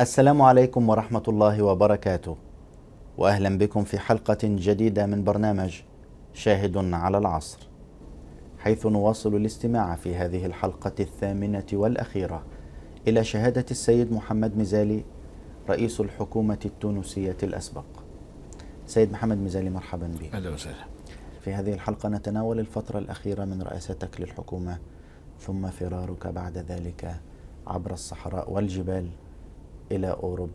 السلام عليكم ورحمة الله وبركاته وأهلا بكم في حلقة جديدة من برنامج شاهد على العصر حيث نواصل الاستماع في هذه الحلقة الثامنة والأخيرة إلى شهادة السيد محمد مزالي رئيس الحكومة التونسية الأسبق سيد محمد مزالي مرحبا بك أهلا وسهلا في هذه الحلقة نتناول الفترة الأخيرة من رئاستك للحكومة ثم فرارك بعد ذلك عبر الصحراء والجبال إلى أوروبا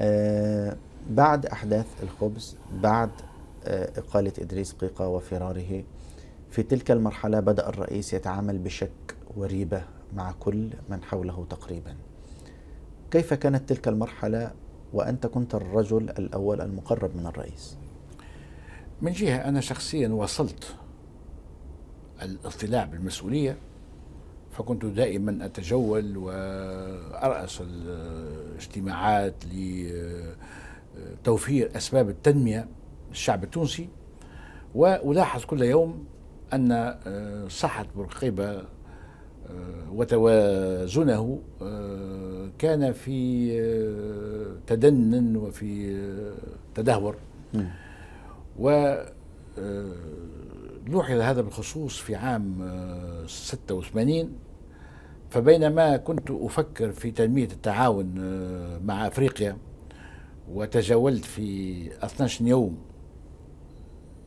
آه، بعد أحداث الخبز بعد آه، إقالة إدريس قيقة وفراره في تلك المرحلة بدأ الرئيس يتعامل بشك وريبة مع كل من حوله تقريبا كيف كانت تلك المرحلة وأنت كنت الرجل الأول المقرب من الرئيس من جهة أنا شخصيا وصلت الاطلاع بالمسؤولية فكنت دائما أتجول وأرأس الاجتماعات لتوفير أسباب التنمية للشعب التونسي وألاحظ كل يوم أن صحة بورقيبة وتوازنه كان في تدنن وفي تدهور و لوحظ هذا بالخصوص في عام 86 آه، فبينما كنت أفكر في تنمية التعاون آه، مع أفريقيا وتجولت في 12 يوم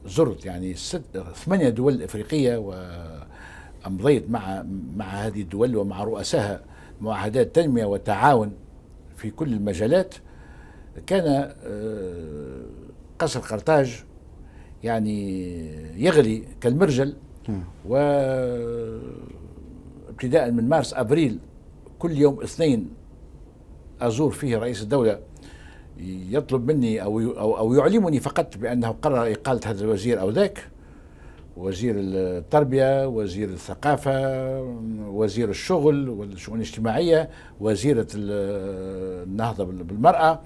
زرت يعني ست ثمانية دول إفريقية وأمضيت مع مع هذه الدول ومع رؤسائها معاهدات تنميه والتعاون في كل المجالات كان آه، قصر قرطاج يعني يغلي كالمرجل و ابتداء من مارس أبريل كل يوم اثنين أزور فيه رئيس الدولة يطلب مني أو, أو, أو يعلمني فقط بأنه قرر إقالة هذا الوزير أو ذاك وزير التربية وزير الثقافة وزير الشغل والشؤون الاجتماعية وزيرة النهضة بالمرأة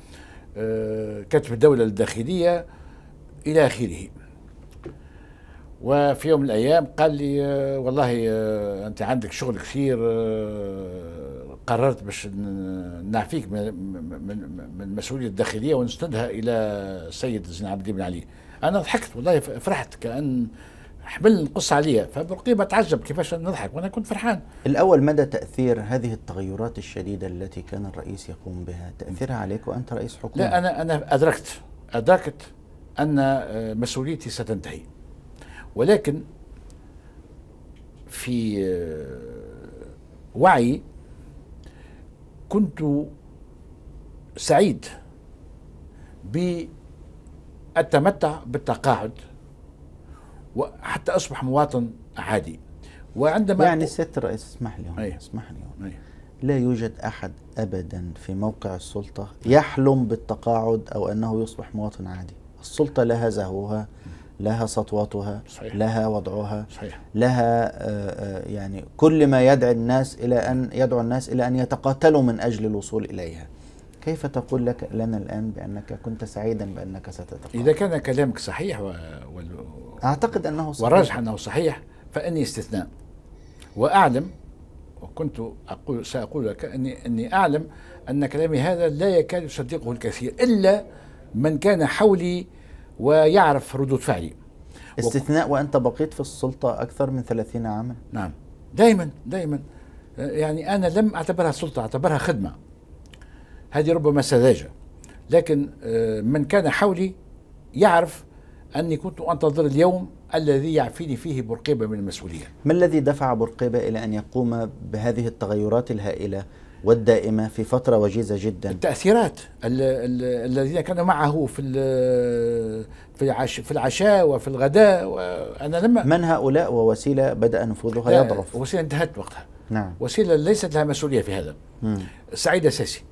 آه، كاتب الدولة الداخلية إلى آخره وفي يوم من الايام قال لي آه، والله آه، انت عندك شغل كثير آه، قررت باش نعفيك من من المسؤوليه الداخليه ونسندها الى السيد زين عبد بن علي انا ضحكت والله فرحت كان حمل نقص عليا فبرقيبة تعجب كيفاش نضحك وأنا كنت فرحان الأول مدى تأثير هذه التغيرات الشديدة التي كان الرئيس يقوم بها تأثيرها عليك وأنت رئيس حكومة لا أنا أنا أدركت أدركت أن مسؤوليتي ستنتهي ولكن في آه، وعي كنت سعيد بالتمتع بالتقاعد وحتى اصبح مواطن عادي وعندما يعني سياده الرئيس اسمح لي هون أيه. اسمح لي هون أيه. لا يوجد احد ابدا في موقع السلطه يحلم بالتقاعد او انه يصبح مواطن عادي السلطه لها زهوها لها سطوتها صحيح. لها وضعها صحيح. لها آه، آه، يعني كل ما يدعي الناس الى ان يدعو الناس الى ان يتقاتلوا من اجل الوصول اليها كيف تقول لك لنا الان بانك كنت سعيدا بانك ستتقاتل اذا كان كلامك صحيح وال... اعتقد انه صحيح وراجح انه صحيح فاني استثناء واعلم وكنت اقول ساقول لك اني اني اعلم ان كلامي هذا لا يكاد يصدقه الكثير الا من كان حولي ويعرف ردود فعلي استثناء وانت بقيت في السلطه اكثر من 30 عاما نعم دائما دائما يعني انا لم اعتبرها سلطه اعتبرها خدمه هذه ربما سذاجه لكن آه، من كان حولي يعرف اني كنت انتظر اليوم الذي يعفيني فيه برقيبه من المسؤوليه. ما الذي دفع برقيبه الى ان يقوم بهذه التغيرات الهائله والدائمة في فترة وجيزة جدا التأثيرات الذين كانوا معه في في في العشاء وفي الغداء أنا لما من هؤلاء ووسيلة بدأ نفوذها يضعف وسيلة انتهت وقتها نعم وسيلة ليست لها مسؤولية في هذا سعيد أساسي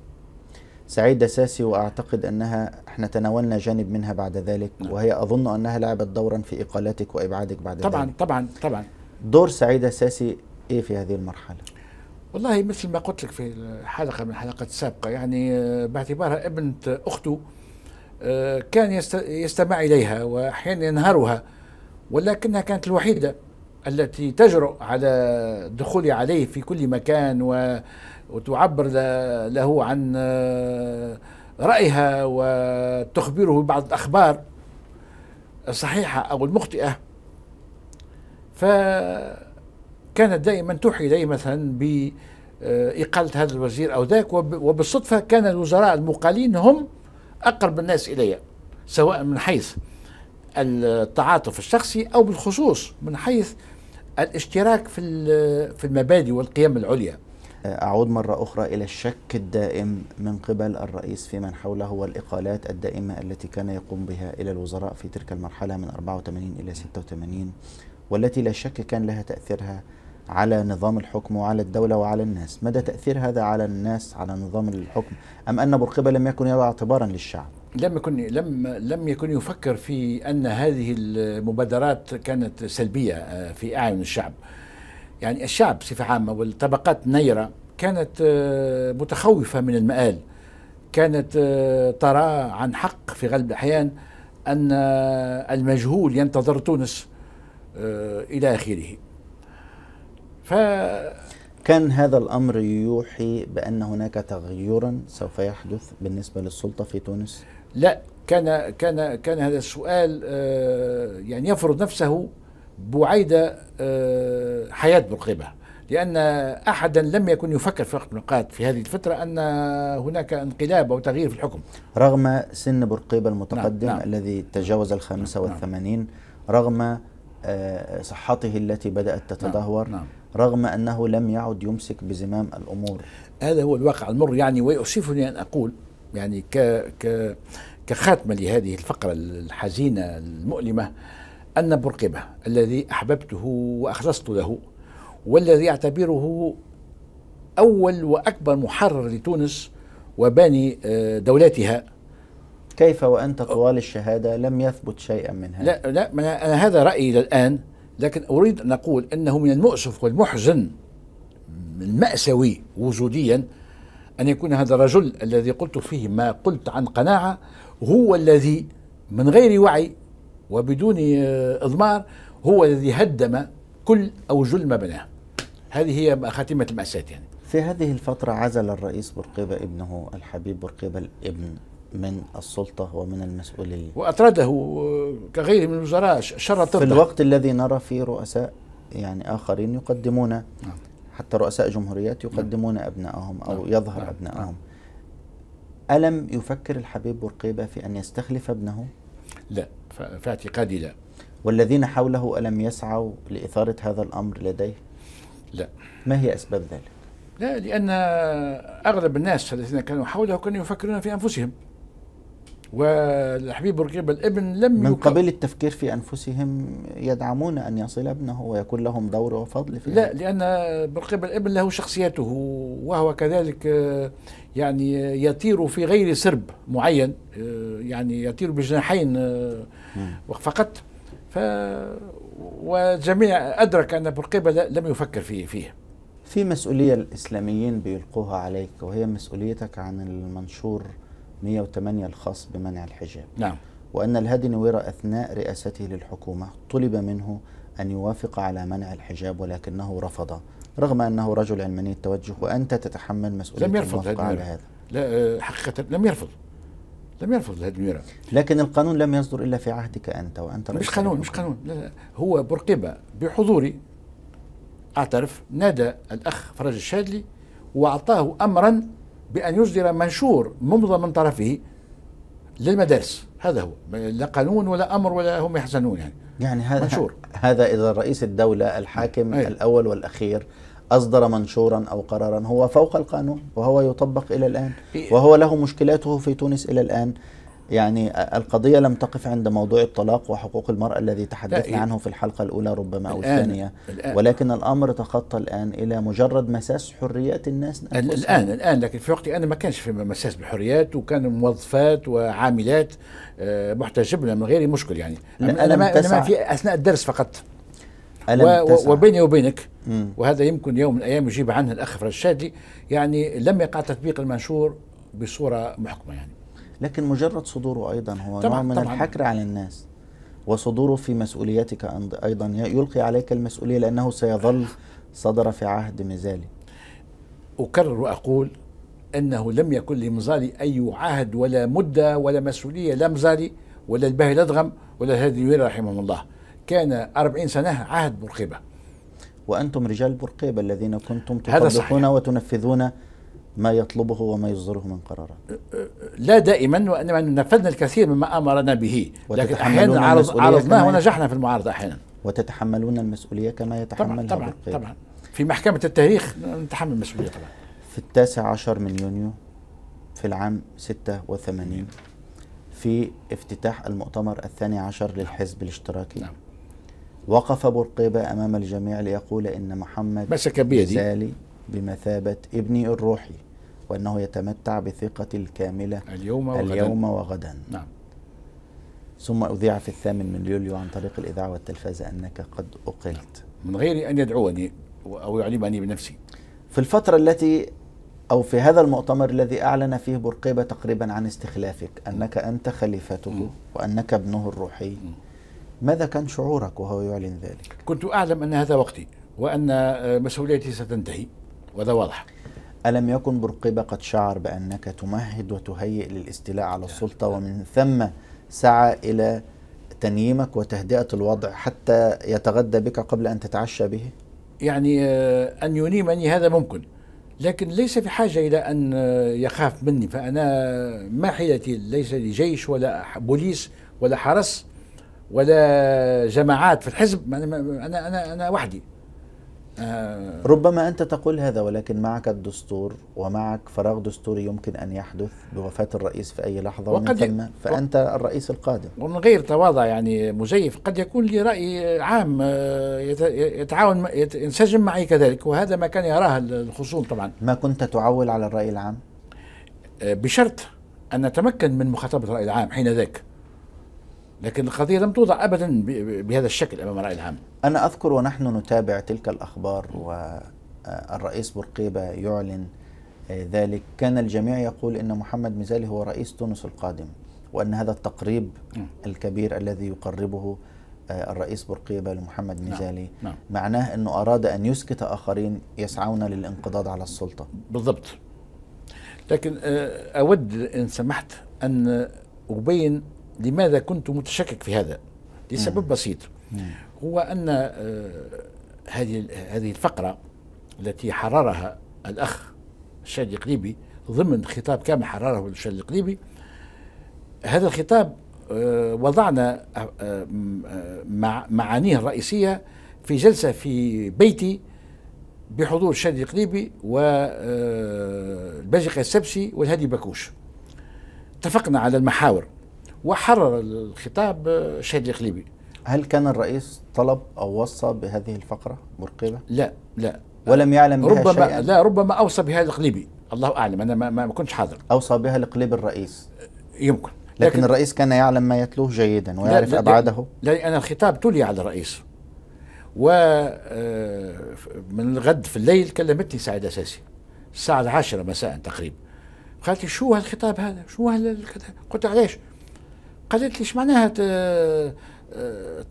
سعيد أساسي وأعتقد أنها احنا تناولنا جانب منها بعد ذلك نعم. وهي أظن أنها لعبت دورا في إقالتك وإبعادك بعد طبعا ذلك طبعا طبعا طبعا دور سعيد أساسي إيه في هذه المرحلة؟ والله مثل ما قلت لك في حلقه من الحلقات السابقه يعني آه، باعتبارها ابنه اخته آه، كان يستمع اليها واحيانا ينهرها ولكنها كانت الوحيده التي تجرؤ على الدخول عليه في كل مكان وتعبر له عن آه، رايها وتخبره بعض الاخبار الصحيحه او المخطئه ف كانت دائما توحي دائما مثلا آه، بإقالة هذا الوزير أو ذاك وبالصدفة كان الوزراء المقالين هم أقرب الناس إلي سواء من حيث التعاطف الشخصي أو بالخصوص من حيث الاشتراك في في المبادئ والقيم العليا آه، أعود مرة أخرى إلى الشك الدائم من قبل الرئيس في من حوله والإقالات الدائمة التي كان يقوم بها إلى الوزراء في تلك المرحلة من 84 إلى 86 والتي لا شك كان لها تأثيرها على نظام الحكم وعلى الدولة وعلى الناس مدى تأثير هذا على الناس على نظام الحكم أم أن بورقيبة لم يكن يضع اعتبارا للشعب لم يكن لم لم يكن يفكر في ان هذه المبادرات كانت سلبيه آه، في اعين الشعب. يعني الشعب بصفه عامه والطبقات النيره كانت آه، متخوفه من المآل. كانت آه، ترى عن حق في غالب الاحيان ان المجهول ينتظر تونس الى اخره. ف كان هذا الامر يوحي بان هناك تغيرا سوف يحدث بالنسبه للسلطه في تونس؟ لا كان كان كان هذا السؤال آه، يعني يفرض نفسه بعيدة آه، حياة بورقيبه لأن أحدا لم يكن يفكر في وقت من في هذه الفترة أن هناك انقلاب أو تغيير في الحكم رغم سن برقيبة المتقدم نعم،, نعم. الذي تجاوز الخامسة نعم. نعم. والثمانين رغم آه، صحته التي بدأت تتدهور نعم. نعم. رغم أنه لم يعد يمسك بزمام الأمور هذا هو الواقع المر يعني ويؤسفني أن أقول يعني ك ك كخاتمة لهذه الفقرة الحزينة المؤلمة أن برقبة الذي أحببته وأخلصت له والذي أعتبره أول وأكبر محرر لتونس وباني آه، دولتها كيف وأنت طوال الشهادة لم يثبت شيئا من هذا لا لا أنا هذا رأيي إلى الآن لكن أريد أن أقول أنه من المؤسف والمحزن المأساوي وجوديا أن يكون هذا الرجل الذي قلت فيه ما قلت عن قناعة هو الذي من غير وعي وبدون آه، إضمار هو الذي هدم كل أو جل ما بناه هذه هي خاتمة المأساة يعني في هذه الفترة عزل الرئيس بورقيبه ابنه الحبيب بورقيبه الابن من السلطة ومن المسؤولية وأطرده آه، كغيره من الوزراء شر في الوقت الذي نرى فيه رؤساء يعني آخرين يقدمون نعم. حتى رؤساء جمهوريات يقدمون أبنائهم أو نعم. يظهر نعم. أبنائهم نعم. ألم يفكر الحبيب بورقيبة في أن يستخلف ابنه؟ لا في اعتقادي لا والذين حوله ألم يسعوا لإثارة هذا الأمر لديه؟ لا ما هي أسباب ذلك؟ لا لأن أغلب الناس الذين كانوا حوله كانوا يفكرون في أنفسهم والحبيب بورقيبه الابن لم من قبيل التفكير في انفسهم يدعمون ان يصل ابنه ويكون لهم دور وفضل في لا لان بورقيبه الابن له شخصيته وهو كذلك آه، يعني آه، يطير في غير سرب معين آه، يعني يطير بجناحين فقط ف وجميع ادرك ان بورقيبه لم يفكر فيه فيه في مسؤوليه الاسلاميين بيلقوها عليك وهي مسؤوليتك عن المنشور 108 الخاص بمنع الحجاب نعم وأن الهادي نويرة أثناء رئاسته للحكومة طلب منه أن يوافق على منع الحجاب ولكنه رفض رغم أنه رجل علماني التوجه وأنت تتحمل مسؤولية لم يرفض على هذا لا آه، حقيقة لم يرفض لم يرفض الهادي نويرة لكن القانون لم يصدر إلا في عهدك أنت وأنت مش قانون مش قانون لا, لا هو برقبة بحضوري أعترف نادى الأخ فرج الشادلي وأعطاه أمرا بأن يصدر منشور ممضى من طرفه للمدارس هذا هو لا قانون ولا أمر ولا هم يحزنون يعني يعني هذا منشور. هذا إذا رئيس الدولة الحاكم أيه. الأول والأخير أصدر منشورا أو قرارا هو فوق القانون وهو يطبق إلى الآن إيه. وهو له مشكلاته في تونس إلى الآن يعني القضية لم تقف عند موضوع الطلاق وحقوق المرأة الذي تحدثنا عنه في الحلقة الأولى ربما أو الآن الثانية الآن ولكن الأمر تخطى الآن إلى مجرد مساس حريات الناس الآن الآن, الآن لكن في وقتي أنا ما كانش في مساس بحريات وكان موظفات وعاملات آه، محتجبنا من غير مشكل يعني أنا, أنا ما أنا ما في أثناء الدرس فقط وبيني وبينك وهذا يمكن يوم من الأيام يجيب عنه الأخ فرشادي يعني لم يقع تطبيق المنشور بصورة محكمة يعني لكن مجرد صدوره ايضا هو طبعًا نوع من طبعًا. الحكر على الناس وصدوره في مسؤوليتك ايضا يلقي عليك المسؤوليه لانه سيظل صدر في عهد مزالي اكرر واقول انه لم يكن لمزالي اي عهد ولا مده ولا مسؤوليه لا مزالي ولا الباهي الادغم ولا الهادي رحمهم الله كان 40 سنه عهد برقيبه وانتم رجال برقيبه الذين كنتم تطبقون وتنفذون ما يطلبه وما يصدره من قرارات لا دائما وانما نفذنا الكثير مما امرنا به لكن احيانا عرضناه ونجحنا في المعارضه احيانا وتتحملون المسؤوليه كما يتحمل طبعا طبعا, طبعا في محكمه التاريخ نتحمل المسؤوليه طبعا في التاسع عشر من يونيو في العام 86 في افتتاح المؤتمر الثاني عشر للحزب الاشتراكي نعم. وقف بورقيبة أمام الجميع ليقول إن محمد مسك بيدي بمثابة ابني الروحي وأنه يتمتع بثقة الكاملة اليوم وغدا, اليوم وغدا. نعم. ثم أذيع في الثامن من يوليو عن طريق الإذاعة والتلفاز أنك قد أقلت نعم. من غير أن يدعوني أو يعلمني بنفسي في الفترة التي أو في هذا المؤتمر الذي أعلن فيه برقيبة تقريبا عن استخلافك أنك أنت خليفته م. وأنك ابنه الروحي م. ماذا كان شعورك وهو يعلن ذلك؟ كنت أعلم أن هذا وقتي وأن مسؤوليتي ستنتهي وهذا واضح ألم يكن برقيبة قد شعر بأنك تمهد وتهيئ للاستيلاء على السلطة ومن ثم سعى إلى تنييمك وتهدئة الوضع حتى يتغدى بك قبل أن تتعشى به؟ يعني آه، أن ينيمني هذا ممكن لكن ليس في حاجة إلى أن آه، يخاف مني فأنا ما حيلتي ليس لي جيش ولا بوليس ولا حرس ولا جماعات في الحزب أنا أنا أنا وحدي آه. ربما أنت تقول هذا ولكن معك الدستور ومعك فراغ دستوري يمكن أن يحدث بوفاة الرئيس في أي لحظة وقد ومن ثم فأنت الرئيس القادم ومن غير تواضع يعني مزيف قد يكون لي رأي عام آه، يتعاون ينسجم معي كذلك وهذا ما كان يراه الخصوم طبعا ما كنت تعول على الرأي العام؟ آه، بشرط أن نتمكن من مخاطبة الرأي العام حين ذاك لكن القضية لم توضع أبدا بهذا الشكل أمام الرأي العام أنا أذكر ونحن نتابع تلك الأخبار والرئيس بورقيبة يعلن ذلك كان الجميع يقول أن محمد مزالي هو رئيس تونس القادم وأن هذا التقريب نعم. الكبير الذي يقربه آه، الرئيس بورقيبة لمحمد مزالي نعم. نعم. معناه أنه أراد أن يسكت آخرين يسعون للانقضاض على السلطة بالضبط لكن آه، أود إن سمحت أن أبين لماذا كنت متشكك في هذا لسبب بسيط هو أن آه، هذه هذه الفقرة التي حررها الأخ الشادي القليبي ضمن خطاب كامل حرره الشادي القليبي هذا الخطاب آه، وضعنا آه، معانيه الرئيسية في جلسة في بيتي بحضور الشادي القليبي والباجي السبسي والهادي بكوش اتفقنا على المحاور وحرر الخطاب شادي قليبي هل كان الرئيس طلب أو وصى بهذه الفقرة مرقبة؟ لا لا ولم يعلم بها ربما لا ربما أوصى بها القليبي الله أعلم أنا ما, ما كنتش حاضر أوصى بها لقليب الرئيس يمكن لكن, لكن الرئيس كان يعلم ما يتلوه جيدا ويعرف لا أبعاده لأن الخطاب تلي على الرئيس و آه، من الغد في الليل كلمتني سعيد أساسي الساعة العاشرة مساء تقريبا قالت لي شو هالخطاب هذا شو هالكذا؟ قلت علاش قالت لي ايش معناها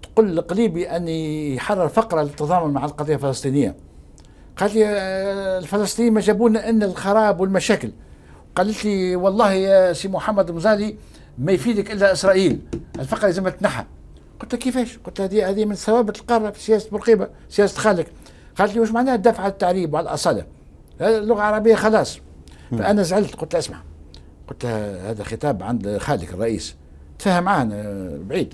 تقول لقليبي اني يحرر فقره للتضامن مع القضيه الفلسطينيه قالت لي آه، الفلسطينيين ما جابونا ان الخراب والمشاكل قالت لي والله يا سي محمد مزالي ما يفيدك الا اسرائيل الفقره لازم تنحى قلت لها كيفاش؟ قلت لها هذه هذه من ثوابت القاره في سياسه بورقيبه سياسه خالك قالت لي واش معناها الدفع على التعريب وعلى الاصاله اللغه العربيه خلاص فانا زعلت قلت لها اسمع قلت لها هذا خطاب عند خالك الرئيس تفاهم معنا آه، بعيد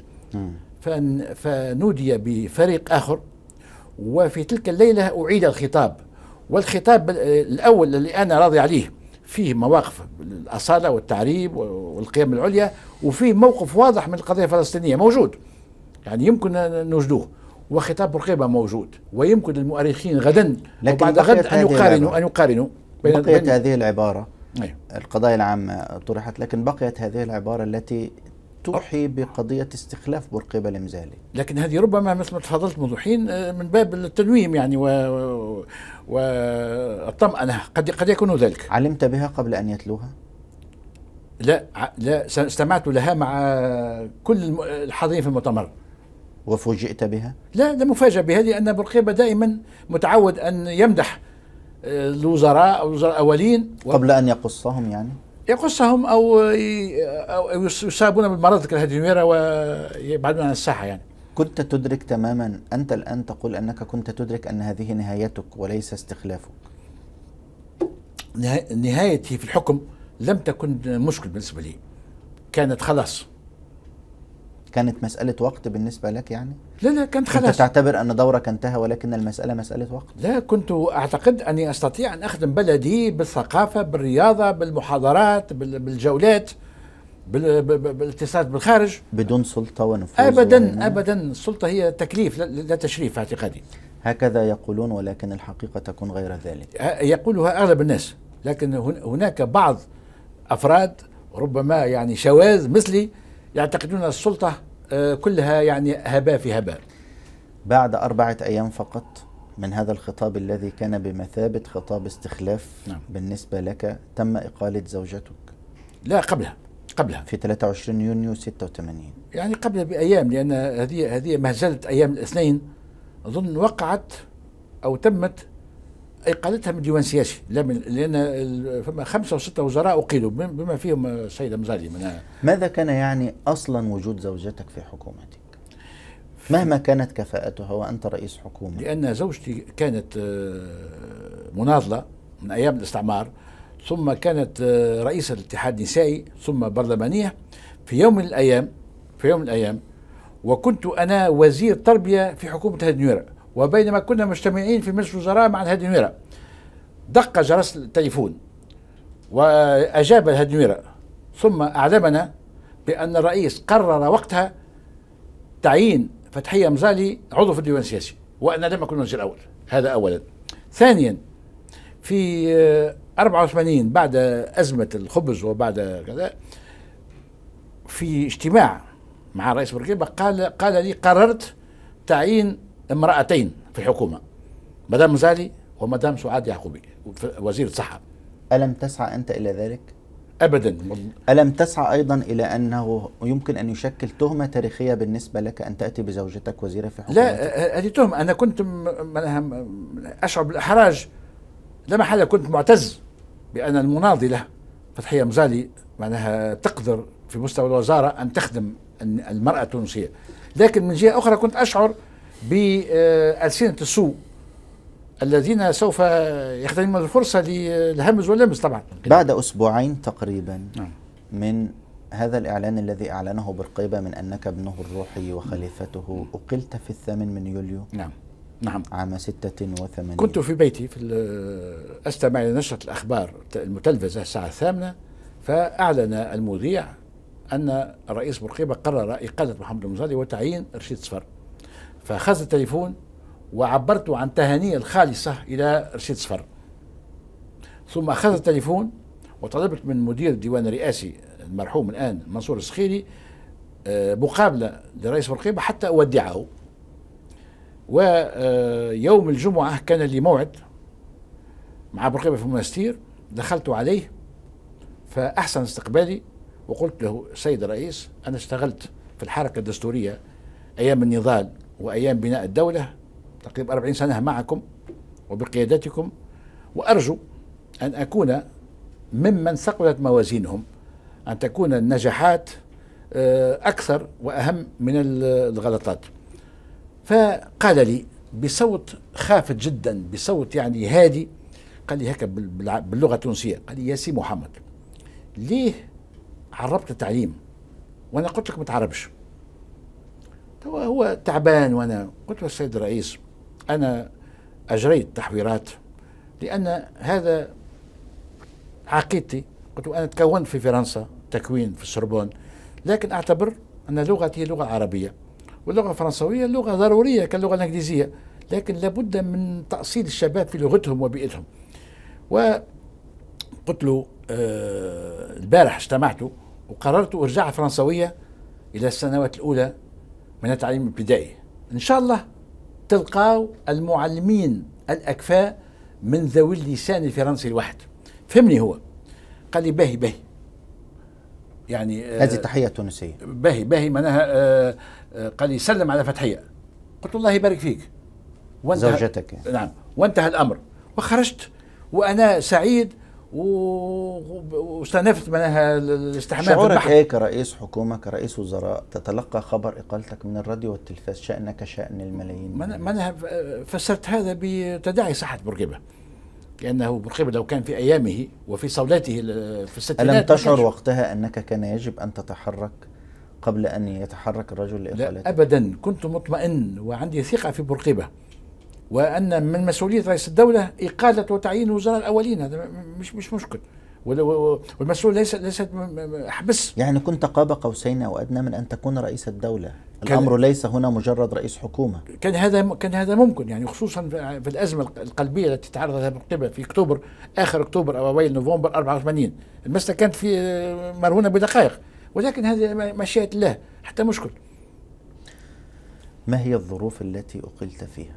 فنودي بفريق آخر وفي تلك الليلة أعيد الخطاب والخطاب آه، الأول اللي أنا راضي عليه فيه مواقف الأصالة والتعريب والقيم العليا وفيه موقف واضح من القضية الفلسطينية موجود يعني يمكن نوجدوه وخطاب برقيبة موجود ويمكن للمؤرخين غدا لكن بعد غد أن يقارنوا أن يقارنوا بين بقيت هذه العبارة أيوه. القضايا العامة طرحت لكن بقيت هذه العبارة التي توحي بقضية استخلاف بورقيبة لمزالي لكن هذه ربما مثل ما تفضلت موضوحين آه، من باب التنويم يعني والطمأنة و... و... قد قد يكون ذلك علمت بها قبل أن يتلوها؟ لا لا استمعت لها مع كل الحاضرين في المؤتمر وفوجئت بها؟ لا لا مفاجأة بها لأن بورقيبة دائما متعود أن يمدح آه، الوزراء أو الوزراء الأولين قبل أن يقصهم يعني؟ يقصهم او او يصابون بالمرض كالهدينويرا ويبعدون عن الساحه يعني. كنت تدرك تماما انت الان تقول انك كنت تدرك ان هذه نهايتك وليس استخلافك. نهايتي في الحكم لم تكن مشكل بالنسبه لي. كانت خلاص. كانت مساله وقت بالنسبه لك يعني؟ لا لا كانت خلاص أنت تعتبر أن دورك انتهى ولكن المسألة مسألة وقت لا كنت أعتقد أني أستطيع أن أخدم بلدي بالثقافة بالرياضة بالمحاضرات بالجولات بالاتصال بالخارج بدون سلطة ونفوذ أبدا وإنها. أبدا السلطة هي تكليف لا تشريف اعتقادي هكذا يقولون ولكن الحقيقة تكون غير ذلك يقولها أغلب الناس لكن هناك بعض أفراد ربما يعني شواذ مثلي يعتقدون السلطة آه، كلها يعني هباء في هباء بعد أربعة أيام فقط من هذا الخطاب الذي كان بمثابة خطاب استخلاف نعم. بالنسبة لك تم إقالة زوجتك لا قبلها قبلها في 23 يونيو 86 يعني قبل بأيام لأن هذه هذه ما زالت أيام الاثنين أظن وقعت أو تمت اقالتها من ديوان سياسي لا من لان فما خمسه وسته وزراء اقيلوا بما فيهم السيده مزالي من ماذا كان يعني اصلا وجود زوجتك في حكومتك؟ مهما كانت كفاءتها وانت رئيس حكومه لان زوجتي كانت آه، مناضله من ايام الاستعمار ثم كانت آه، رئيسه الاتحاد النسائي ثم برلمانيه في يوم من الايام في يوم من الايام وكنت انا وزير تربيه في حكومه هدنيره وبينما كنا مجتمعين في مجلس الوزراء مع الهادي نويرة دق جرس التليفون وأجاب الهادي نويرة ثم أعلمنا بأن الرئيس قرر وقتها تعيين فتحية مزالي عضو في الديوان السياسي وأنا لم أكن وزير أول هذا أولا ثانيا في 84 بعد أزمة الخبز وبعد كذا في اجتماع مع الرئيس بورقيبة قال قال لي قررت تعيين امرأتين في الحكومة مدام زالي ومدام سعاد يعقوبي وزير الصحة ألم تسعى أنت إلى ذلك؟ ابدا الم تسعى ايضا الى انه يمكن ان يشكل تهمه تاريخيه بالنسبه لك ان تاتي بزوجتك وزيره في حكومة لا هذه تهمه انا كنت اشعر بالاحراج لا محاله كنت معتز بان المناضله فتحيه مزالي معناها تقدر في مستوى الوزاره ان تخدم المراه التونسيه لكن من جهه اخرى كنت اشعر بألسنة السوء الذين سوف يغتنمون الفرصة للهمز واللمز طبعا بعد أسبوعين تقريبا نعم. من هذا الإعلان الذي أعلنه برقيبة من أنك ابنه الروحي وخليفته نعم. أقلت في الثامن من يوليو نعم نعم عام 86 كنت في بيتي في أستمع الى نشره الأخبار المتلفزة الساعة الثامنة فأعلن المذيع أن الرئيس بورقيبة قرر إقالة محمد المزالي وتعيين رشيد صفر فأخذت التليفون وعبرت عن تهاني الخالصة إلى رشيد صفر ثم أخذ التليفون وطلبت من مدير الديوان الرئاسي المرحوم الآن منصور السخيري آه، مقابلة لرئيس برقيبة حتى أودعه ويوم الجمعة كان لي موعد مع برقيبة في المنستير دخلت عليه فأحسن استقبالي وقلت له سيد الرئيس أنا اشتغلت في الحركة الدستورية أيام النضال وأيام بناء الدولة تقريبا 40 سنة معكم وبقيادتكم وأرجو أن أكون ممن ثقلت موازينهم أن تكون النجاحات آه، أكثر وأهم من الغلطات فقال لي بصوت خافت جدا بصوت يعني هادي قال لي هكا باللغة التونسية قال لي يا سي محمد ليه عربت التعليم وأنا قلت لك ما تعربش هو تعبان وانا قلت له السيد الرئيس انا اجريت تحويرات لان هذا عقيدتي قلت له انا تكونت في فرنسا تكوين في السربون لكن اعتبر ان لغتي لغه عربيه واللغه الفرنسويه لغه ضروريه كاللغه الانجليزيه لكن لابد من تاصيل الشباب في لغتهم وبيئتهم وقلت له آه، البارح اجتمعت وقررت ارجع فرنسويه الى السنوات الاولى من التعليم الابتدائي إن شاء الله تلقاو المعلمين الأكفاء من ذوي اللسان الفرنسي الواحد فهمني هو قال لي باهي باهي يعني آه، هذه تحية تونسية باهي باهي معناها آه، آه، قال لي سلم على فتحية قلت الله يبارك فيك وانتهى زوجتك نعم وانتهى الأمر وخرجت وأنا سعيد واستنفت منها الاستحمام شعورك ايه كرئيس حكومه كرئيس وزراء تتلقى خبر اقالتك من الراديو والتلفاز شانك شان الملايين من انا فسرت هذا بتداعي صحه بورقيبه لانه بورقيبه لو كان في ايامه وفي صولته في الستينات الم تشعر وقتها انك كان يجب ان تتحرك قبل ان يتحرك الرجل لاقالتك؟ لا ابدا كنت مطمئن وعندي ثقه في بورقيبه وان من مسؤوليه رئيس الدوله اقاله وتعيين وزراء الاولين هذا مش مش مشكل والمسؤول ليس ليس حبس يعني كنت قاب قوسين او ادنى من ان تكون رئيس الدوله الامر ليس هنا مجرد رئيس حكومه كان هذا كان هذا ممكن يعني خصوصا في الازمه القلبيه التي تعرض لها قبل في اكتوبر اخر اكتوبر او اوائل نوفمبر 84 المساله كانت في آه، مرهونه بدقائق ولكن هذه مشيئه الله حتى مشكل ما هي الظروف التي اقلت فيها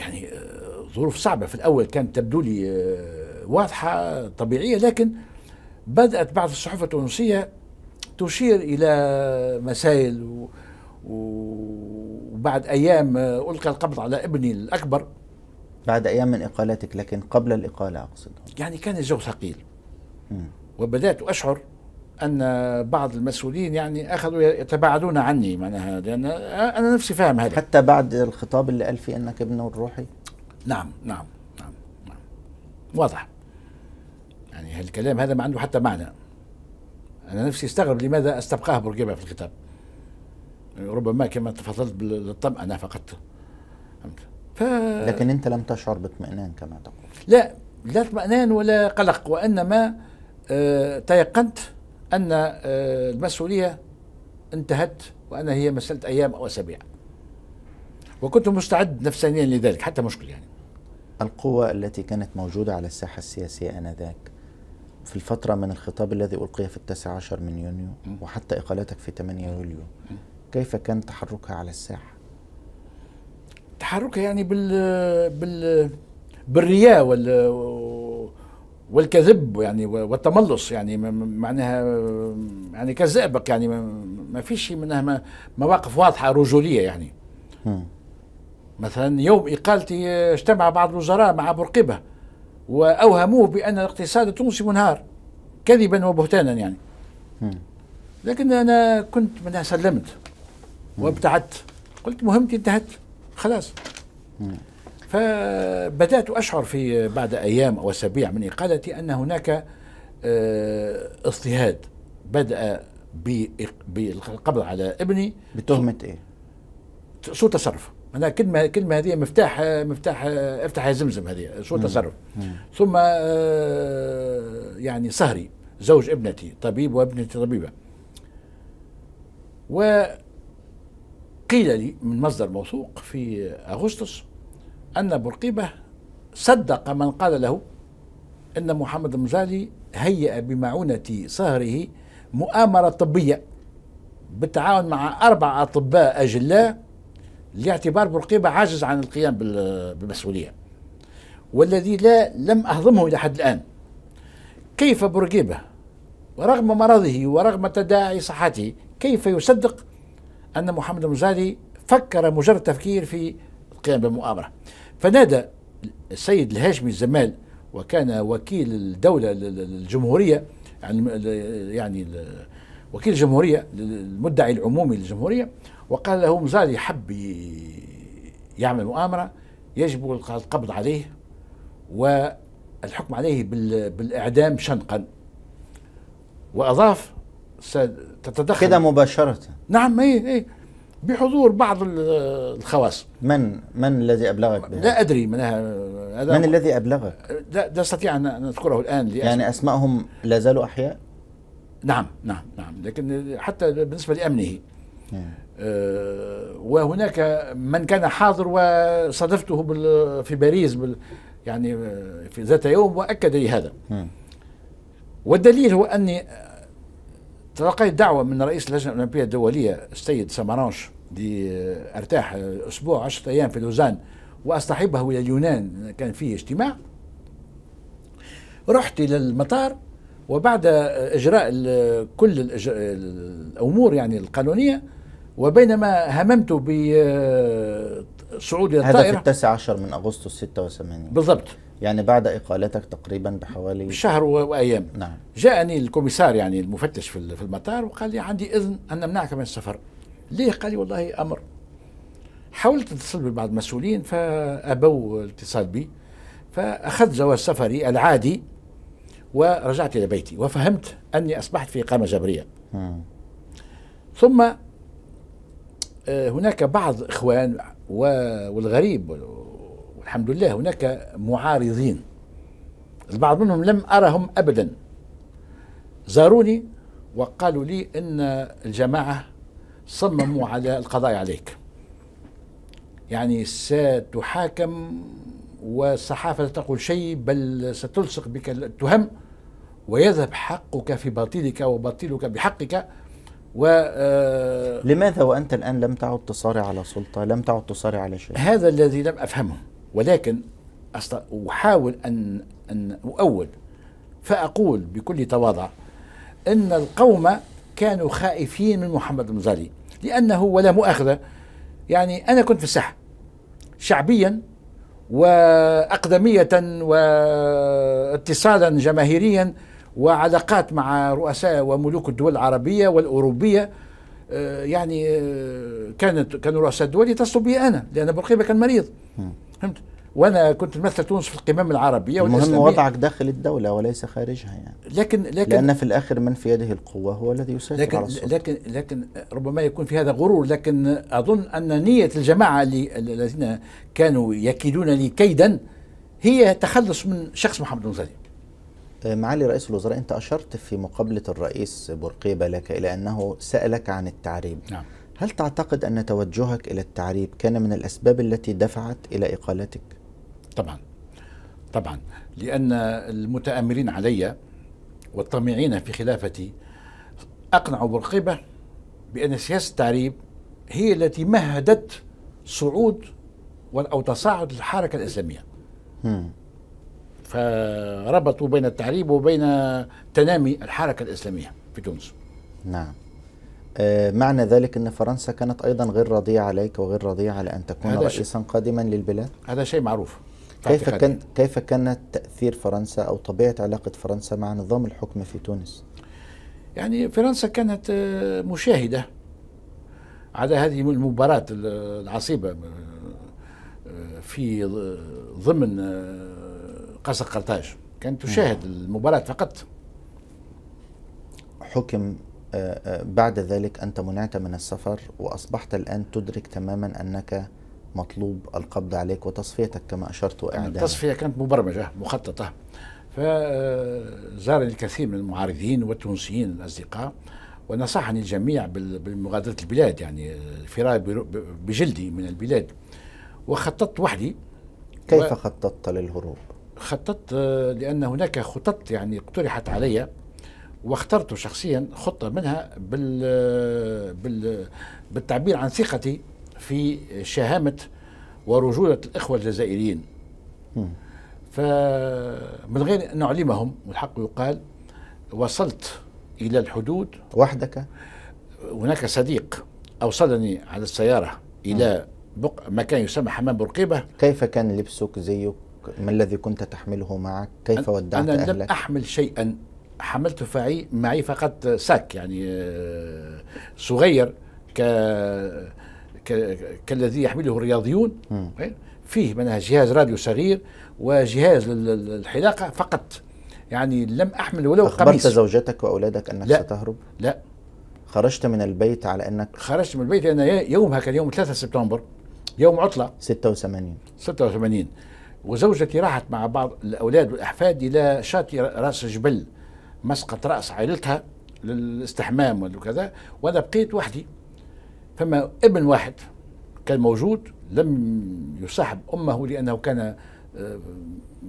يعني آه، ظروف صعبة في الأول كانت تبدو لي آه، واضحة طبيعية لكن بدأت بعض الصحف التونسية تشير إلى مسائل وبعد أيام آه، ألقى القبض على ابني الأكبر بعد أيام من إقالتك لكن قبل الإقالة أقصد يعني كان الجو ثقيل وبدأت أشعر ان بعض المسؤولين يعني اخذوا يتباعدون عني معناها لان انا نفسي فاهم هذا حتى بعد الخطاب اللي قال فيه انك ابنه الروحي نعم نعم نعم, نعم. واضح يعني هالكلام هذا ما عنده حتى معنى انا نفسي استغرب لماذا استبقاه بورقيبه في الخطاب ربما كما تفضلت بالطمأنة فقط فهمت ف... لكن انت لم تشعر باطمئنان كما تقول لا لا اطمئنان ولا قلق وانما آه تيقنت أن آه، المسؤولية انتهت وأن هي مسألة أيام أو أسابيع وكنت مستعد نفسانيا لذلك حتى مشكل يعني القوة التي كانت موجودة على الساحة السياسية آنذاك في الفترة من الخطاب الذي ألقي في التاسع عشر من يونيو وحتى إقالتك في 8 يوليو كيف كان تحركها على الساحة؟ تحركها يعني بال بال بالرياء وال والكذب يعني والتملص يعني معناها يعني كذابك يعني ما فيش منها مواقف واضحه رجوليه يعني مثلا يوم اقالتي اجتمع بعض الوزراء مع بورقيبه واوهموه بان الاقتصاد التونسي منهار كذبا وبهتانا يعني لكن انا كنت منها سلمت وابتعدت قلت مهمتي انتهت خلاص فبدأت أشعر في بعد أيام أو أسابيع من إقالتي أن هناك آه، اضطهاد بدأ بالقبض على ابني بتهمة إيه؟ سوء تصرف أنا كلمة كلمة هذه مفتاح مفتاح افتح يا زمزم هذه سوء تصرف ثم آه، يعني صهري زوج ابنتي طبيب وابنتي طبيبة وقيل لي من مصدر موثوق في أغسطس أن برقيبة صدق من قال له أن محمد المزالي هيأ بمعونة صهره مؤامرة طبية بالتعاون مع أربع أطباء أجلاء لاعتبار برقيبة عاجز عن القيام بالمسؤولية والذي لا لم أهضمه إلى حد الآن كيف برقيبة رغم مرضه ورغم تداعي صحته كيف يصدق أن محمد المزالي فكر مجرد تفكير في القيام بالمؤامرة فنادى السيد الهاشمي الزمال وكان وكيل الدولة الجمهورية يعني, يعني وكيل الجمهورية المدعي العمومي للجمهورية وقال له مزالي حب يعمل مؤامرة يجب القبض عليه والحكم عليه بالإعدام شنقا وأضاف ستتدخل كده مباشرة نعم اي اي بحضور بعض الخواص من من الذي ابلغك لا ادري من أه- هذا من الذي ابلغك؟ لا استطيع ان اذكره الان يعني اسمائهم لا زالوا احياء؟ نعم نعم نعم لكن حتى بالنسبه لامنه نعم. آه وهناك من كان حاضر وصادفته في باريس بال يعني أه، في ذات يوم واكد لي هذا نعم. والدليل هو اني تلقيت دعوة من رئيس اللجنة الأولمبية الدولية السيد سامارانش ارتاح أسبوع عشرة أيام في لوزان وأصطحبه إلى اليونان كان فيه اجتماع رحت إلى المطار وبعد إجراء كل الأمور يعني القانونية وبينما هممت بصعود الطائرة هذا في التاسع عشر من أغسطس 86 بالضبط يعني بعد اقالتك تقريبا بحوالي شهر وايام نعم جاءني الكوميسار يعني المفتش في المطار وقال لي عندي اذن ان نمنعك من السفر ليه قال لي والله امر حاولت اتصل ببعض المسؤولين فابوا الاتصال بي فاخذت جواز سفري العادي ورجعت الى بيتي وفهمت اني اصبحت في اقامه جبريه ثم آه، هناك بعض اخوان والغريب الحمد لله هناك معارضين البعض منهم لم أرهم أبدا زاروني وقالوا لي أن الجماعة صمموا على القضاء عليك يعني ستحاكم والصحافة تقول شيء بل ستلصق بك التهم ويذهب حقك في باطلك وباطلك بحقك و آه، لماذا وأنت الآن لم تعد تصارع على سلطة لم تعد تصارع على شيء هذا الذي لم أفهمه ولكن أحاول أن أن أؤول فأقول بكل تواضع أن القوم كانوا خائفين من محمد المزاري لأنه ولا مؤاخذة يعني أنا كنت في الساحة شعبيا وأقدمية واتصالا جماهيريا وعلاقات مع رؤساء وملوك الدول العربية والأوروبية آه، يعني آه، كانت كانوا رؤساء الدول يتصلوا بي انا لان بورقيبه كان مريض فهمت وانا كنت مثل تونس في القمم العربيه المهم وضعك داخل الدوله وليس خارجها يعني لكن لكن لان في الاخر من في يده القوه هو الذي يسيطر لكن على السلطة. لكن لكن ربما يكون في هذا غرور لكن اظن ان نيه الجماعه اللي الذين كانوا يكيدون لي كيدا هي تخلص من شخص محمد بن آه، معالي رئيس الوزراء انت اشرت في مقابله الرئيس بورقيبه لك الى انه سالك عن التعريب نعم. هل تعتقد ان توجهك الى التعريب كان من الاسباب التي دفعت الى اقالتك طبعا طبعا لان المتامرين علي والطمعين في خلافتي اقنعوا بورقيبه بان سياسه التعريب هي التي مهدت صعود او تصاعد الحركه الاسلاميه. فربطوا بين التعريب وبين تنامي الحركة الإسلامية في تونس نعم آه، معنى ذلك أن فرنسا كانت أيضا غير راضية عليك وغير راضية على أن تكون رئيسا قادما للبلاد هذا شيء معروف كيف كان كيف كان تأثير فرنسا أو طبيعة علاقة فرنسا مع نظام الحكم في تونس؟ يعني فرنسا كانت آه، مشاهدة على هذه المباراة العصيبة آه، في ضمن قصر قرطاج كانت تشاهد المباراة فقط حكم آه، آه، بعد ذلك أنت منعت من السفر وأصبحت الآن تدرك تماما أنك مطلوب القبض عليك وتصفيتك كما أشرت وإعدام التصفية كانت مبرمجة مخططة فزارني الكثير من المعارضين والتونسيين الأصدقاء ونصحني الجميع بمغادرة البلاد يعني الفرار بجلدي من البلاد وخططت وحدي كيف و... خططت للهروب؟ خططت آه، لان هناك خطط يعني اقترحت علي واخترت شخصيا خطه منها بال آه، بال بالتعبير عن ثقتي في شهامه ورجوله الاخوه الجزائريين. فمن غير ان اعلمهم والحق يقال وصلت الى الحدود وحدك؟ هناك صديق اوصلني على السياره الى بق... مكان يسمى حمام برقيبه كيف كان لبسك زيك؟ ما الذي كنت تحمله معك كيف ودعت أنا أهلك أنا لم أحمل شيئا حملت معي معي فقط ساك يعني آه، صغير ك كالذي يحمله الرياضيون إيه؟ فيه منها جهاز راديو صغير وجهاز الحلاقة فقط يعني لم احمل ولو أخبرت قميص اخبرت زوجتك واولادك انك لا ستهرب؟ لا خرجت من البيت على انك خرجت من البيت لان يومها كان يوم 3 سبتمبر يوم عطله 86 86 وزوجتي راحت مع بعض الاولاد والاحفاد الى شاطئ راس جبل مسقط راس عائلتها للاستحمام وكذا وانا بقيت وحدي فما ابن واحد كان موجود لم يصاحب امه لانه كان آه،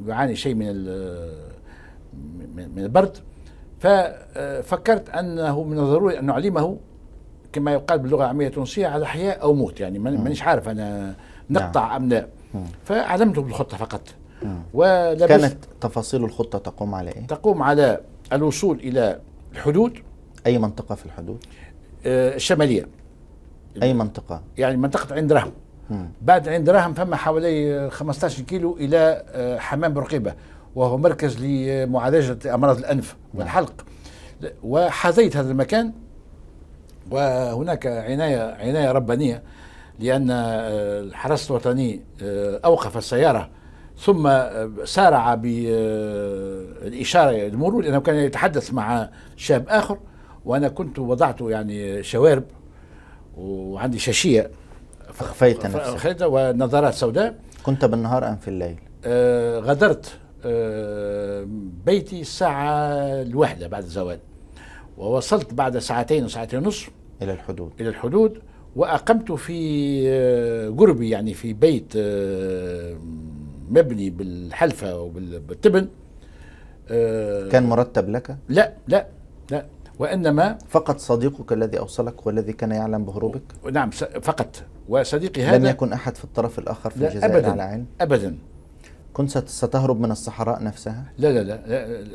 يعاني شيء من من البرد ففكرت آه، انه من الضروري ان نعلمه كما يقال باللغه العاميه التونسيه على حياه او موت يعني نعم. مانيش عارف انا نعم. نقطع ام لا فعلمته بالخطه فقط كانت تفاصيل الخطه تقوم على ايه؟ تقوم على الوصول الى الحدود اي منطقه في الحدود؟ آه الشماليه اي منطقه؟ يعني منطقه عند رهم بعد عند رهم فما حوالي 15 كيلو الى آه حمام برقيبه وهو مركز لمعالجه امراض الانف نعم. والحلق وحذيت هذا المكان وهناك عنايه عنايه ربانيه لأن آه، الحرس الوطني آه، أوقف السيارة ثم آه، سارع بالإشارة المرور لأنه كان يتحدث مع شاب آخر وأنا كنت وضعت يعني شوارب وعندي شاشية أخفيت نفسك ونظارات سوداء كنت بالنهار أم في الليل؟ آه غادرت آه بيتي الساعة الواحدة بعد الزوال ووصلت بعد ساعتين وساعتين ونصف إلى الحدود إلى الحدود وأقمت في آه، قربي يعني في بيت آه، مبني بالحلفة وبالتبن آه، كان مرتب لك؟ لا لا لا وإنما فقط صديقك الذي أوصلك والذي كان يعلم بهروبك؟ نعم فقط وصديقي هذا لم يكن أحد في الطرف الآخر في الجزائر أبداً على علم؟ أبدا كنت ستهرب من الصحراء نفسها؟ لا لا لا, لا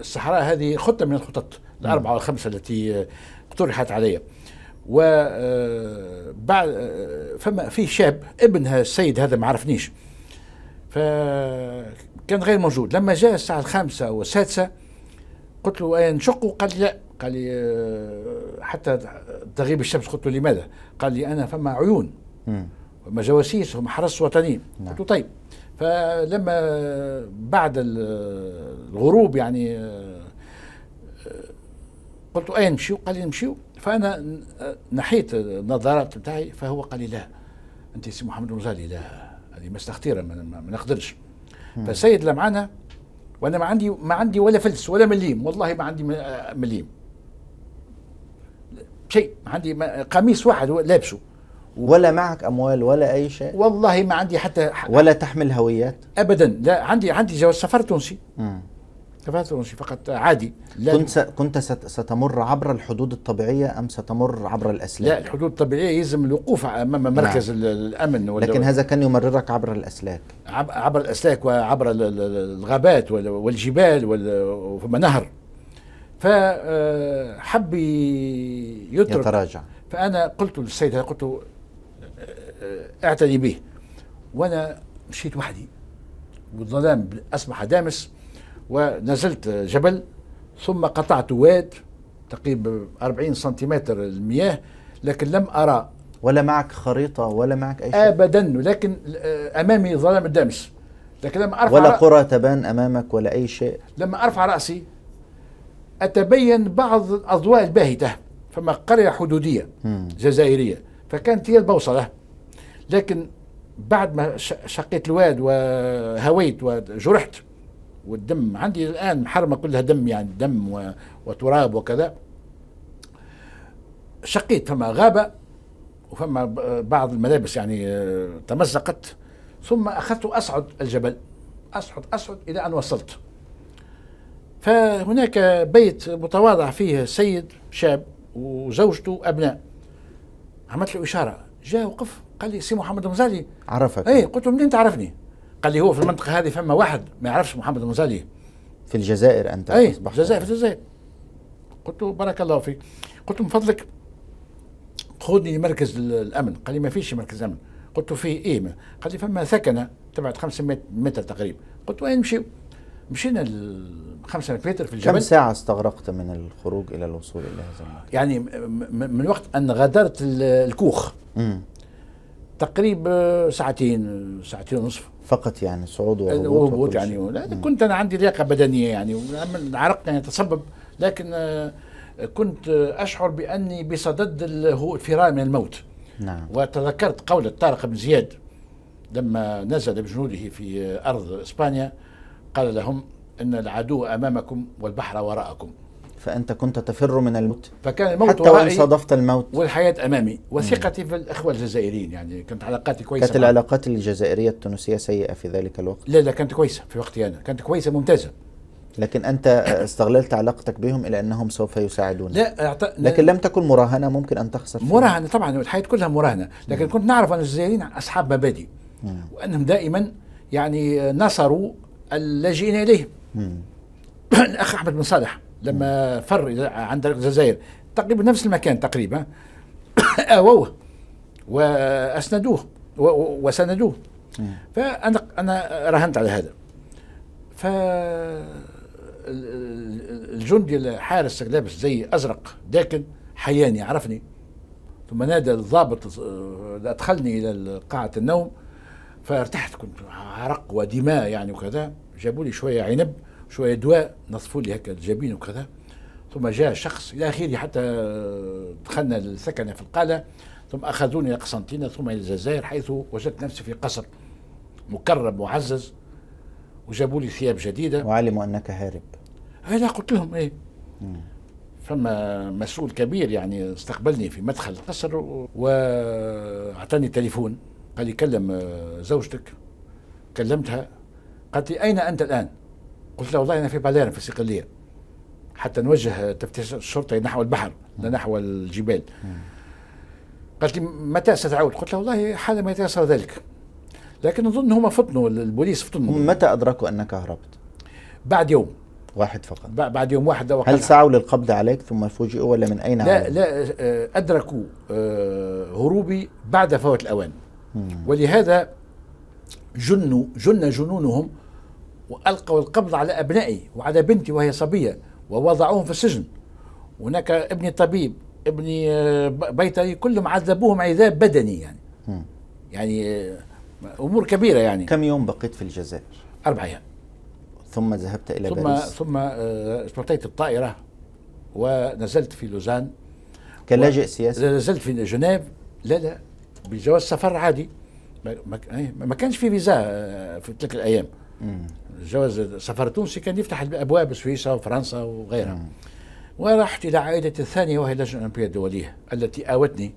الصحراء هذه خطة من الخطط الأربعة والخمسة التي اقترحت علي وبعد آه، آه، فما في شاب ابن السيد هذا ما عرفنيش فكان غير موجود لما جاء الساعة الخامسة والسادسة قلت له نشقوا قال لي لا قال لي آه، حتى تغيب الشمس قلت له لماذا قال لي أنا فما عيون فما جواسيس هم حرس وطني نعم. قلت له طيب فلما بعد الغروب يعني قلت له اين نمشيو قال لي نمشيو فانا نحيت النظارات نتاعي فهو قال لي لا انت سي محمد الغزالي لا هذه مساله خطيره ما نقدرش فالسيد لا معنا وانا ما عندي ما عندي ولا فلس ولا مليم والله ما عندي مليم شيء ما عندي قميص واحد لابسه ولا معك اموال ولا اي شيء والله ما عندي حتى ولا تحمل هويات ابدا لا عندي عندي جواز سفر تونسي تفاعل فقط عادي كنت كنت ستمر عبر الحدود الطبيعيه ام ستمر عبر الاسلاك؟ لا الحدود الطبيعيه يلزم الوقوف امام مركز نعم. الامن ولا لكن هذا كان يمررك عبر الاسلاك عبر الاسلاك وعبر الغابات والجبال وفما نهر فحب آه، يترك يتراجع فانا قلت للسيد قلت له آه، آه، اعتني به وانا مشيت وحدي والظلام اصبح دامس ونزلت جبل ثم قطعت واد تقريبا 40 سنتيمتر المياه لكن لم أرى ولا معك خريطة ولا معك أي شيء أبدا ولكن أمامي ظلام الدمس لكن لما أرفع ولا قرى تبان أمامك ولا أي شيء لما أرفع رأسي أتبين بعض الأضواء الباهتة فما قرية حدودية مم. جزائرية فكانت هي البوصلة لكن بعد ما شقيت الواد وهويت وجرحت والدم عندي الآن محرمة كلها دم يعني دم وتراب وكذا شقيت فما غابة وفما بعض الملابس يعني آه، تمزقت ثم أخذت أصعد الجبل أصعد أصعد إلى أن وصلت فهناك بيت متواضع فيه سيد شاب وزوجته أبناء عملت له إشارة جاء وقف قال لي سي محمد مزالي عرفك اي قلت له منين تعرفني قال لي هو في المنطقه هذه فما واحد ما يعرفش محمد المزالي في الجزائر انت اي في الجزائر في الجزائر قلت له بارك الله فيك قلت له من فضلك خذني لمركز الامن قال لي ما فيش مركز امن قلت له فيه ايه قال لي فما ثكنه تبعت 500 متر تقريبا قلت له وين نمشي مشينا 500 متر في الجبل كم ساعة استغرقت من الخروج إلى الوصول إلى هذا المكان؟ يعني من وقت أن غادرت الكوخ تقريبا ساعتين ساعتين ونصف فقط يعني صعود وهبوط يعني كنت انا عندي لياقه بدنيه يعني العرق كان يتسبب يعني لكن آه، كنت آه، اشعر باني بصدد الفرار من الموت نعم وتذكرت قول طارق بن زياد لما نزل بجنوده في آه، ارض اسبانيا قال لهم ان العدو امامكم والبحر وراءكم فأنت كنت تفر من الموت فكان الموت حتى وإن صادفت الموت والحياة أمامي وثقتي في الإخوة الجزائريين يعني كانت علاقاتي كويسة كانت العلاقات الجزائرية التونسية سيئة في ذلك الوقت لا لا كانت كويسة في وقتي أنا كانت كويسة ممتازة لكن أنت استغللت علاقتك بهم إلى أنهم سوف يساعدونك لا أعت... لكن لم تكن مراهنة ممكن أن تخسر فيها. مراهنة طبعا الحياة كلها مراهنة لكن كنت نعرف أن الجزائريين أصحاب مبادئ وأنهم دائما يعني نصروا اللاجئين إليهم الأخ أحمد بن صالح لما فر عن طريق الجزائر تقريبا نفس المكان تقريبا اووه آه، واسندوه وسندوه فانا انا راهنت على هذا ف الجندي الحارس لابس زي ازرق داكن حياني عرفني ثم نادى الضابط ادخلني آه، الى قاعه النوم فارتحت كنت عرق ودماء يعني وكذا جابوا لي شويه عنب شويه دواء نصفوا لي هكا الجبين وكذا ثم جاء شخص الى اخره حتى دخلنا السكنه في القاله ثم اخذوني الى قسنطينه ثم الى الجزائر حيث وجدت نفسي في قصر مكرم معزز وجابوا لي ثياب جديده وعلموا انك هارب أنا قلت لهم ايه فما مسؤول كبير يعني استقبلني في مدخل القصر واعطاني تليفون قال لي كلم زوجتك كلمتها قالت لي اين انت الان؟ قلت له والله انا في باليرن في صقلية حتى نوجه تفتيش الشرطه نحو البحر لا نحو الجبال قالت لي متى ستعود؟ قلت له والله حال ما يتيسر ذلك لكن اظن هم فطنوا البوليس فطنوا متى ادركوا انك هربت؟ بعد يوم واحد فقط بعد يوم واحد هل سعوا للقبض عليك ثم فوجئوا ولا من اين لا عملوا؟ لا آه، ادركوا آه، هروبي بعد فوات الاوان مم. ولهذا جنوا جن جنونهم وألقوا القبض على أبنائي وعلى بنتي وهي صبية ووضعوهم في السجن هناك ابني طبيب ابني آه، بيطري كلهم عذبوهم عذاب بدني يعني م. يعني آه، امور كبيره يعني كم يوم بقيت في الجزائر؟ اربع ايام ثم ذهبت الى ثم باريس ثم آه، اعطيت الطائره ونزلت في لوزان كلاجئ سياسي نزلت في جنيف لا لا بجواز سفر عادي ما, إيه، كانش في فيزا في تلك الايام جواز السفر التونسي كان يفتح الابواب سويسرا وفرنسا وغيرها ورحت الى عائلتي الثانيه وهي اللجنه الاولمبيه الدوليه التي اوتني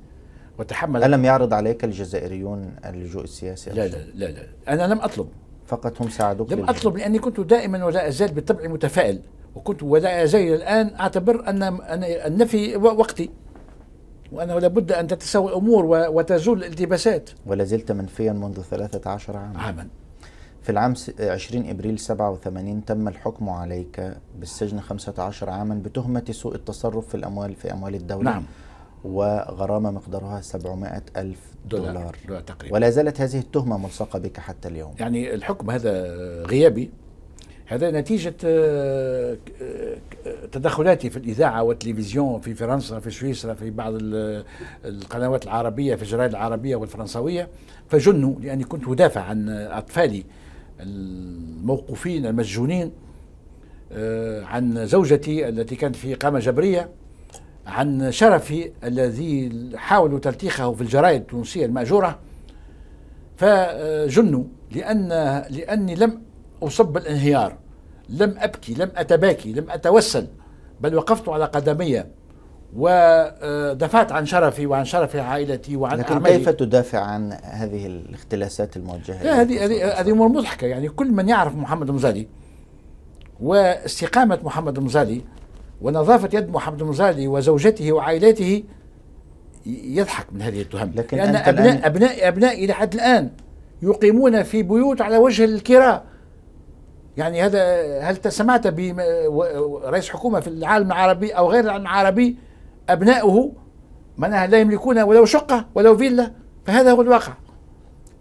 وتحمل ألم يعرض عليك الجزائريون اللجوء السياسي؟ لا لا لا لا أنا لم أطلب فقط هم ساعدوك لم أطلب لأني كنت دائما ولا أزال بطبعي متفائل وكنت ولا أزال الآن أعتبر أن النفي وقتي وأنه لابد أن تتساوى الأمور وتزول الالتباسات ولا زلت منفيا منذ 13 عاما عاما في العام 20 ابريل 87 تم الحكم عليك بالسجن 15 عاما بتهمه سوء التصرف في الاموال في اموال الدوله نعم وغرامة مقدارها 700 ألف دولار, دولار, دولار تقريبا ولا زالت هذه التهمة ملصقة بك حتى اليوم يعني الحكم هذا غيابي هذا نتيجة آه، تدخلاتي في الإذاعة والتلفزيون في فرنسا في سويسرا في بعض القنوات العربية في الجرائد العربية والفرنسوية فجنوا لأني كنت أدافع عن أطفالي الموقوفين المسجونين آه، عن زوجتي التي كانت في إقامة جبرية عن شرفي الذي حاولوا تلتيخه في الجرائد التونسية المأجورة فجنوا لأن لأني لم أصب بالانهيار لم أبكي لم أتباكي لم أتوسل بل وقفت على قدمي ودفعت عن شرفي وعن شرف عائلتي وعن لكن كيف تدافع عن هذه الاختلاسات الموجهه لا هذه هذه هذه امور مضحكه يعني كل من يعرف محمد مزالي واستقامه محمد مزالي ونظافه يد محمد مزالي وزوجته وعائلته يضحك من هذه التهم لكن لان ابناء ابناء ابنائي الى حد الان يقيمون في بيوت على وجه الكراء يعني هذا هل سمعت برئيس حكومه في العالم العربي او غير العالم العربي أبنائه معناها لا يملكون ولو شقة ولو فيلا فهذا هو الواقع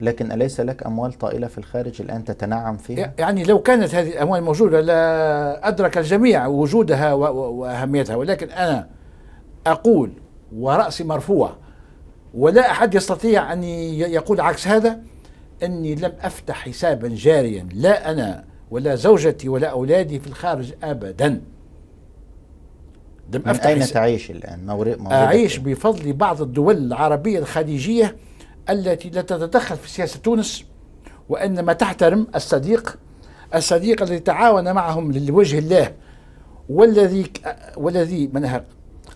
لكن أليس لك أموال طائلة في الخارج الآن تتنعم فيها؟ يعني لو كانت هذه الأموال موجودة لأدرك الجميع وجودها وأهميتها ولكن أنا أقول ورأسي مرفوع ولا أحد يستطيع أن يقول عكس هذا أني لم أفتح حسابا جاريا لا أنا ولا زوجتي ولا أولادي في الخارج أبدا دم من أفتح أين تعيش الآن؟ موري أعيش بفضل بعض الدول العربية الخليجية التي لا تتدخل في سياسة تونس وإنما تحترم الصديق الصديق الذي تعاون معهم لوجه الله والذي والذي منها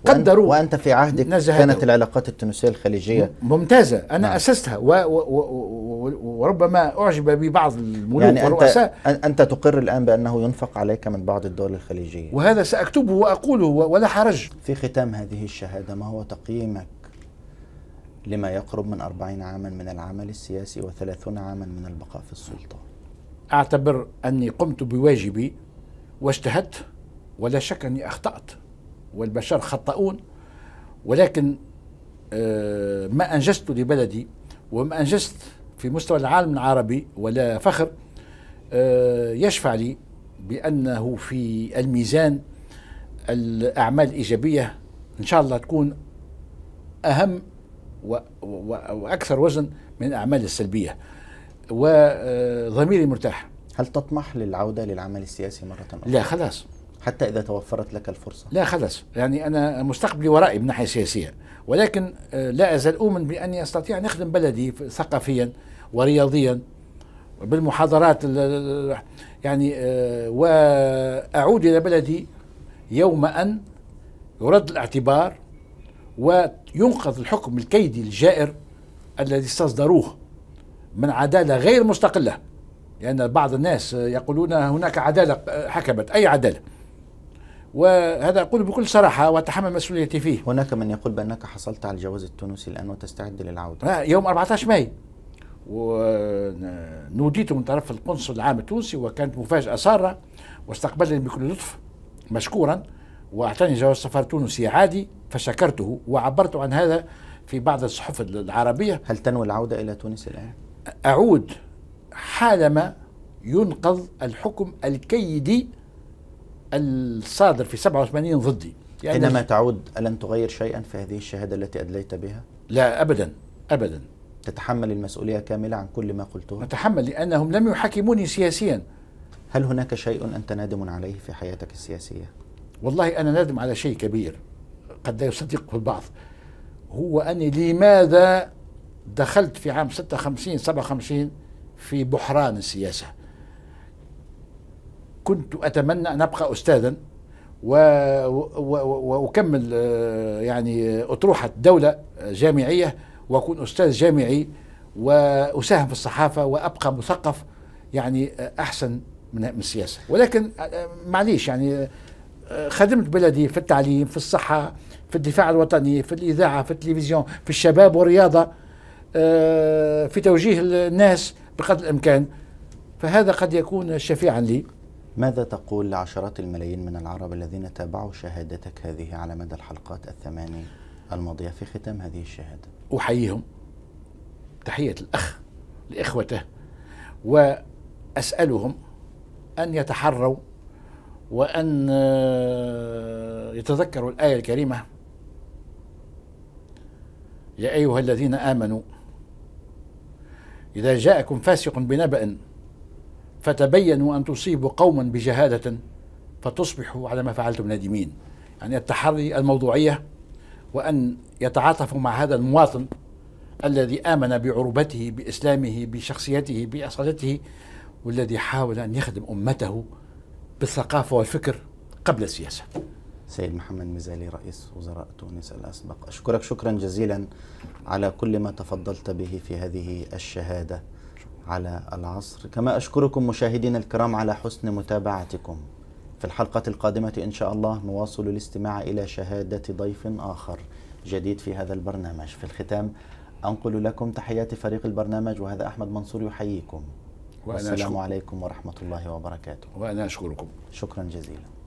قدروا وانت في عهدك كانت العلاقات التونسيه الخليجيه ممتازه انا نعم. اسستها و و و وربما اعجب ببعض الملوك يعني والرؤساء انت انت تقر الان بانه ينفق عليك من بعض الدول الخليجيه وهذا ساكتبه واقوله ولا حرج في ختام هذه الشهاده ما هو تقييمك لما يقرب من 40 عاما من العمل السياسي و30 عاما من البقاء في السلطه اعتبر اني قمت بواجبي واجتهدت ولا شك اني اخطات والبشر خطاؤون ولكن آه، ما أنجزت لبلدي وما أنجزت في مستوى العالم العربي ولا فخر آه، يشفع لي بأنه في الميزان الأعمال الإيجابية إن شاء الله تكون أهم وأكثر وزن من الأعمال السلبية وضميري مرتاح هل تطمح للعودة للعمل السياسي مرة أخرى؟ لا خلاص حتى إذا توفرت لك الفرصة لا خلاص يعني أنا مستقبلي ورائي من ناحية سياسية ولكن آه، لا أزال أؤمن بأني أستطيع أن أخدم بلدي ثقافيا ورياضيا بالمحاضرات يعني آه، وأعود إلى بلدي يوم أن يرد الاعتبار وينقذ الحكم الكيدي الجائر الذي استصدروه من عدالة غير مستقلة لأن يعني بعض الناس يقولون هناك عدالة آه، حكمت أي عدالة وهذا أقول بكل صراحة وأتحمل مسؤوليتي فيه هناك من يقول بأنك حصلت على الجواز التونسي الآن وتستعد للعودة آه، يوم 14 ماي ونوديت من طرف القنصل العام التونسي وكانت مفاجأة سارة واستقبلني بكل لطف مشكورا واعطاني جواز سفر تونسي عادي فشكرته وعبرت عن هذا في بعض الصحف العربية هل تنوي العودة إلى تونس الآن؟ أعود حالما ينقض الحكم الكيدي الصادر في 87 ضدي يعني حينما تعود ألن تغير شيئا في هذه الشهادة التي أدليت بها؟ لا أبدا أبدا تتحمل المسؤولية كاملة عن كل ما قلته؟ أتحمل لأنهم لم يحاكموني سياسيا هل هناك شيء أنت نادم عليه في حياتك السياسية؟ والله أنا نادم على شيء كبير قد لا يصدقه البعض هو أني لماذا دخلت في عام 56 57 في بحران السياسة كنت أتمنى أن أبقى أستاذا وأكمل آه، يعني أطروحة دولة جامعية وأكون أستاذ جامعي وأساهم في الصحافة وأبقى مثقف يعني آه، أحسن من السياسة ولكن آه، معليش يعني خدمت بلدي في التعليم في الصحة في الدفاع الوطني في الإذاعة في التلفزيون في الشباب والرياضة في توجيه الناس بقدر الإمكان فهذا قد يكون شفيعا لي ماذا تقول لعشرات الملايين من العرب الذين تابعوا شهادتك هذه على مدى الحلقات الثمانية الماضية في ختام هذه الشهادة أحييهم تحية الأخ لإخوته وأسألهم أن يتحروا وأن آه، يتذكروا الآية الكريمة يا أيها الذين آمنوا إذا جاءكم فاسق بنبأ فتبينوا أن تصيبوا قوما بجهادة فتصبحوا على ما فعلتم نادمين يعني التحري الموضوعية وأن يتعاطفوا مع هذا المواطن الذي آمن بعروبته بإسلامه بشخصيته بأصالته والذي حاول أن يخدم أمته بالثقافة والفكر قبل السياسة سيد محمد مزالي رئيس وزراء تونس الأسبق أشكرك شكرا جزيلا على كل ما تفضلت به في هذه الشهادة على العصر كما أشكركم مشاهدينا الكرام على حسن متابعتكم في الحلقة القادمة إن شاء الله نواصل الاستماع إلى شهادة ضيف آخر جديد في هذا البرنامج في الختام أنقل لكم تحيات فريق البرنامج وهذا أحمد منصور يحييكم والسلام عليكم ورحمة الله وبركاته وأنا أشكركم شكرا جزيلا